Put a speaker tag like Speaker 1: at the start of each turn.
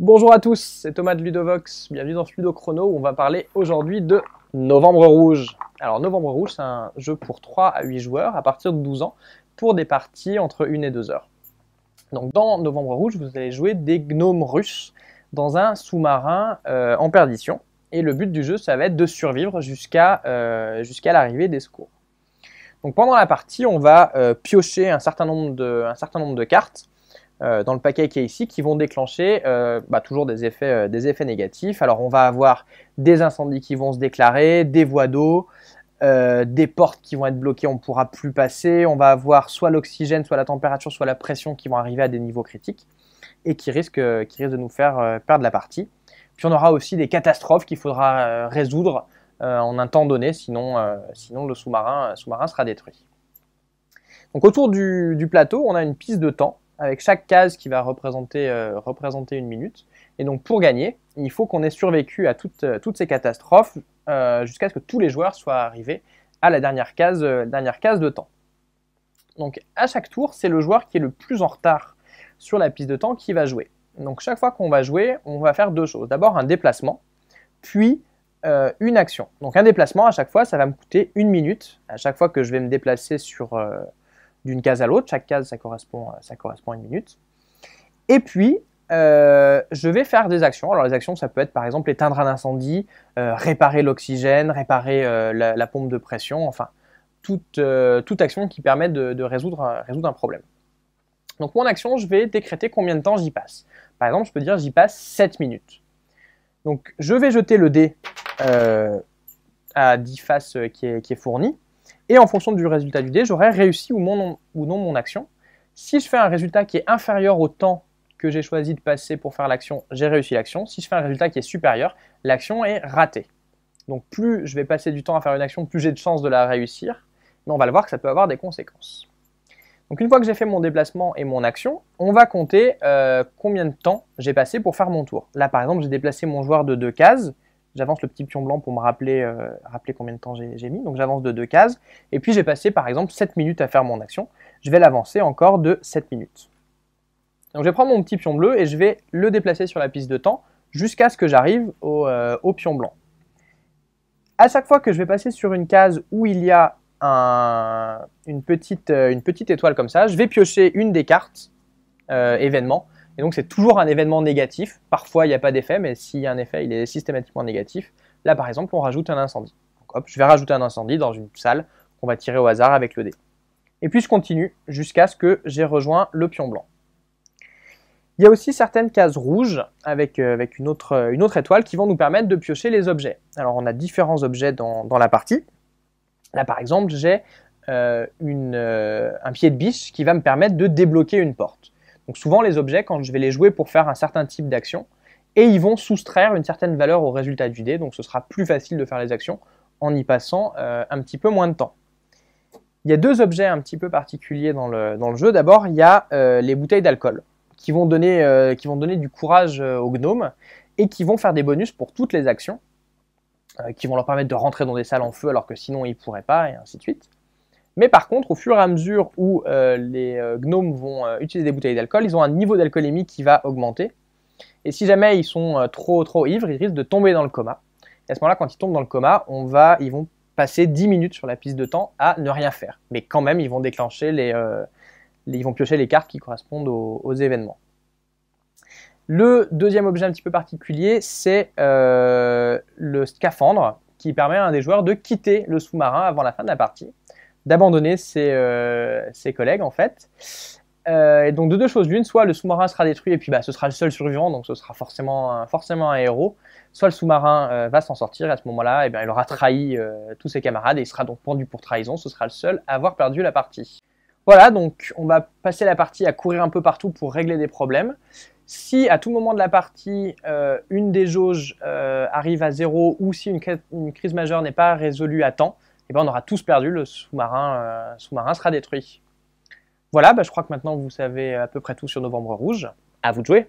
Speaker 1: Bonjour à tous, c'est Thomas de Ludovox, bienvenue dans Ludo Chrono où on va parler aujourd'hui de Novembre Rouge. Alors Novembre Rouge c'est un jeu pour 3 à 8 joueurs à partir de 12 ans pour des parties entre 1 et 2 heures. Donc dans Novembre Rouge vous allez jouer des gnomes russes dans un sous-marin euh, en perdition et le but du jeu ça va être de survivre jusqu'à euh, l'arrivée des secours. Donc pendant la partie on va euh, piocher un certain nombre de, un certain nombre de cartes euh, dans le paquet qui est ici qui vont déclencher euh, bah, toujours euh, des effets, négatifs. Alors on va avoir des incendies qui vont se déclarer, des voies d'eau, des portes qui vont être bloquées, on ne pourra plus passer, on va avoir soit l'oxygène, soit la température, soit la pression qui vont arriver à des niveaux critiques et qui risquent, qui de nous faire perdre la partie. Puis on aura aussi des catastrophes qu'il faudra résoudre en un temps donné, sinon, le sous-marin sera détruit. Donc autour du plateau, on a une piste de temps avec chaque case qui va euh, représenter, une minute. Et donc pour gagner, il faut qu'on ait survécu à toutes, euh, ces catastrophes euh, jusqu'à ce que tous les joueurs soient arrivés à la dernière case, dernière case de temps. Donc à chaque tour, c'est le joueur qui est le plus en retard sur la piste de temps qui va jouer. Donc chaque fois qu'on va jouer, on va faire deux choses. D'abord un déplacement, puis une action. Donc un déplacement à chaque fois, ça va me coûter une minute. À chaque fois que je vais me déplacer sur, d'une case à l'autre. Chaque case, ça correspond, euh, ça correspond à une minute. Et puis, euh, je vais faire des actions. Alors les actions, ça peut être par exemple éteindre un incendie, euh, réparer l'oxygène, réparer la, pompe de pression, enfin, toute, toute action qui permet de, résoudre, un, résoudre, un, problème. Donc mon action, je vais décréter combien de temps j'y passe. Par exemple, je peux dire j'y passe 7 minutes. Donc je vais jeter le dé à 10 faces qui est, qui est fourni. Et en fonction du résultat du dé, j'aurai réussi ou, non mon action. Si je fais un résultat qui est inférieur au temps que j'ai choisi de passer pour faire l'action, j'ai réussi l'action. Si je fais un résultat qui est supérieur, l'action est ratée. Donc plus je vais passer du temps à faire une action, plus j'ai de chances de la réussir. Mais on va le voir que ça peut avoir des conséquences. Donc une fois que j'ai fait mon déplacement et mon action, on va compter euh, combien de temps j'ai passé pour faire mon tour. Là par exemple j'ai déplacé mon joueur de deux cases, j'avance le petit pion blanc pour me rappeler, euh, rappeler combien de temps j'ai mis. Donc j'avance de deux cases. Et puis j'ai passé par exemple 7 minutes à faire mon action. Je vais l'avancer encore de 7 minutes. Donc je vais prendre mon petit pion bleu et je vais le déplacer sur la piste de temps jusqu'à ce que j'arrive au, euh, pion blanc. À chaque fois que je vais passer sur une case où il y a une, petite, euh, une, petite, étoile comme ça, je vais piocher une des cartes événement. événements et donc, c'est toujours un événement négatif. Parfois, il n'y a pas d'effet, mais s'il y a un effet, il est systématiquement négatif. Là, par exemple, on rajoute un incendie. Donc, hop, je vais rajouter un incendie dans une salle qu'on va tirer au hasard avec le dé. Et puis, je continue jusqu'à ce que j'ai rejoint le pion blanc. Il y a aussi certaines cases rouges avec, euh, avec une, autre, une, autre, étoile qui vont nous permettre de piocher les objets. Alors, on a différents objets dans, la partie. Là, par exemple, j'ai euh, euh, un pied de biche qui va me permettre de débloquer une porte. Donc souvent les objets, quand je vais les jouer pour faire un certain type d'action, et ils vont soustraire une certaine valeur au résultat du dé, donc ce sera plus facile de faire les actions en y passant euh, un petit peu moins de temps. Il y a deux objets un petit peu particuliers dans le, jeu. D'abord, il y a euh, les bouteilles d'alcool, qui, vont donner, euh, qui vont donner du courage aux gnomes, et qui vont faire des bonus pour toutes les actions, qui vont leur permettre de rentrer dans des salles en feu alors que sinon ils ne pourraient pas, et ainsi de suite. Mais par contre, au fur et à mesure où euh, les euh, gnomes vont euh, utiliser des bouteilles d'alcool, ils ont un niveau d'alcoolémie qui va augmenter. Et si jamais ils sont trop trop ivres, ils risquent de tomber dans le coma. Et à ce moment-là, quand ils tombent dans le coma, on va, ils vont passer 10 minutes sur la piste de temps à ne rien faire. Mais quand même, ils vont déclencher les, ils vont piocher les cartes qui correspondent aux, aux, événements. Le deuxième objet un petit peu particulier, c'est le scaphandre qui permet à un des joueurs de quitter le sous-marin avant la fin de la partie d'abandonner euh, ses, collègues en fait. Euh, et donc de deux choses l'une, soit le sous-marin sera détruit et puis bah, ce sera le seul survivant, donc ce sera forcément un, forcément un héros, soit le sous-marin euh, va s'en sortir et à ce moment-là, eh bien, il aura trahi tous ses camarades et il sera donc pendu pour trahison, ce sera le seul à avoir perdu la partie. Voilà, donc on va passer la partie à courir un peu partout pour régler des problèmes. Si à tout moment de la partie, une des jauges arrive à zéro ou si une crise majeure n'est pas résolue à temps, et eh ben, on aura tous perdu, le sous-marin euh, sous sera détruit. Voilà, bah, je crois que maintenant vous savez à peu près tout sur Novembre Rouge. À vous de jouer!